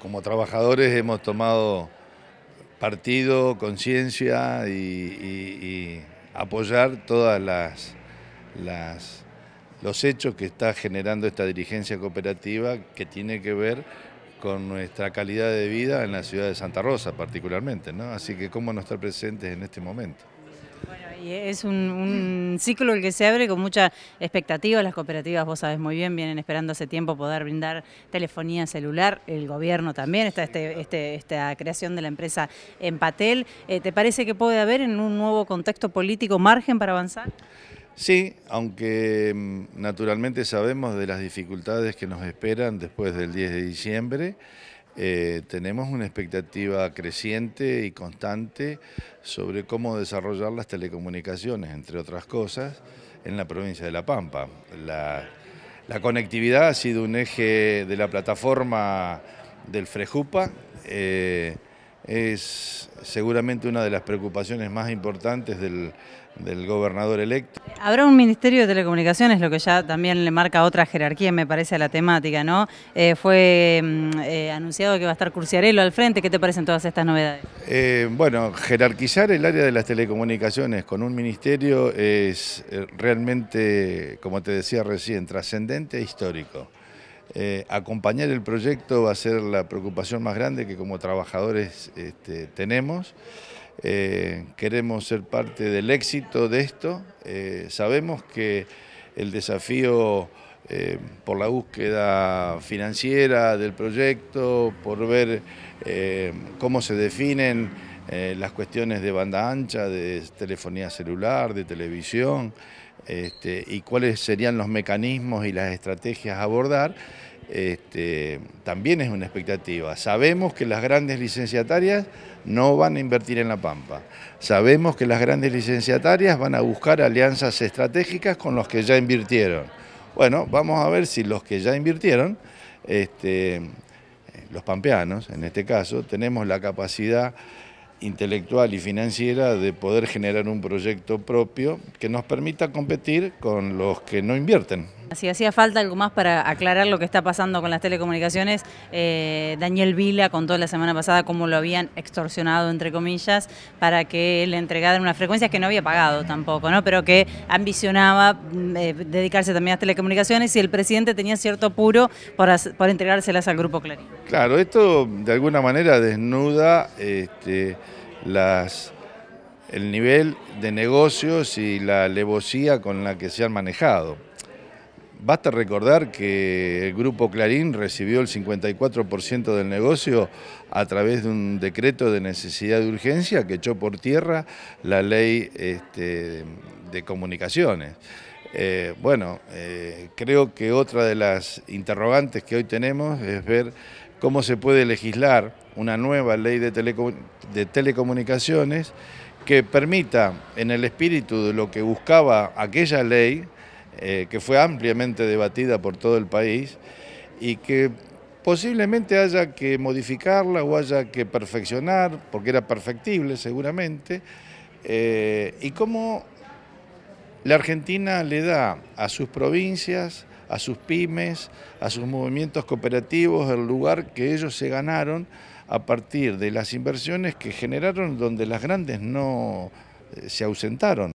Como trabajadores hemos tomado partido, conciencia y, apoyar todas los hechos que está generando esta dirigencia cooperativa que tiene que ver con nuestra calidad de vida en la ciudad de Santa Rosa particularmente, ¿no? Así que cómo no estar presentes en este momento es un, ciclo el que se abre con mucha expectativa. Las cooperativas, vos sabés muy bien, vienen esperando hace tiempo poder brindar telefonía celular. El gobierno también está este, este, esta creación de la empresa Empatel. Eh, ¿Te parece que puede haber en un nuevo contexto político margen para avanzar? Sí, aunque mm, naturalmente sabemos de las dificultades que nos esperan después del 10 de diciembre eh, tenemos una expectativa creciente y constante sobre cómo desarrollar las telecomunicaciones, entre otras cosas, en la provincia de La Pampa. La, conectividad ha sido un eje de la plataforma del Frejupa. Eh, es seguramente una de las preocupaciones más importantes del, gobernador electo. Habrá un Ministerio de Telecomunicaciones, lo que ya también le marca otra jerarquía, me parece, a la temática, ¿no? Eh, fue mm, eh, anunciado que va a estar Curciarelo al frente, ¿qué te parecen todas estas novedades? Eh, bueno, jerarquizar el área de las telecomunicaciones con un ministerio es realmente, como te decía recién, trascendente e histórico. Eh, acompañar el proyecto va a ser la preocupación más grande que como trabajadores este, tenemos. Eh, queremos ser parte del éxito de esto. Eh, sabemos que el desafío por la búsqueda financiera del proyecto, por ver cómo se definen eh, las cuestiones de banda ancha, de telefonía celular, de televisión, este, y cuáles serían los mecanismos y las estrategias a abordar, este, también es una expectativa. Sabemos que las grandes licenciatarias no van a invertir en la Pampa. Sabemos que las grandes licenciatarias van a buscar alianzas estratégicas con los que ya invirtieron. Bueno, vamos a ver si los que ya invirtieron, este, los pampeanos en este caso, tenemos la capacidad intelectual y financiera de poder generar un proyecto propio que nos permita competir con los que no invierten. Si hacía falta algo más para aclarar lo que está pasando con las telecomunicaciones, eh, Daniel Vila contó la semana pasada cómo lo habían extorsionado, entre comillas, para que le entregaran unas frecuencias que no había pagado tampoco, ¿no? pero que ambicionaba mm, eh, dedicarse también a las telecomunicaciones y el presidente tenía cierto apuro por, entregárselas al Grupo Clarín. Claro, esto de alguna manera desnuda este, el nivel de negocios y la levosía con la que se han manejado. Basta recordar que el grupo Clarín recibió el 54% del negocio a través de un decreto de necesidad de urgencia que echó por tierra la ley este, de comunicaciones. Eh, bueno, eh, creo que otra de las interrogantes que hoy tenemos es ver cómo se puede legislar una nueva ley de telecomunicaciones que permita, en el espíritu de lo que buscaba aquella ley, eh, que fue ampliamente debatida por todo el país y que posiblemente haya que modificarla o haya que perfeccionar, porque era perfectible seguramente, eh, y cómo la Argentina le da a sus provincias, a sus pymes, a sus movimientos cooperativos el lugar que ellos se ganaron a partir de las inversiones que generaron donde las grandes no eh, se ausentaron.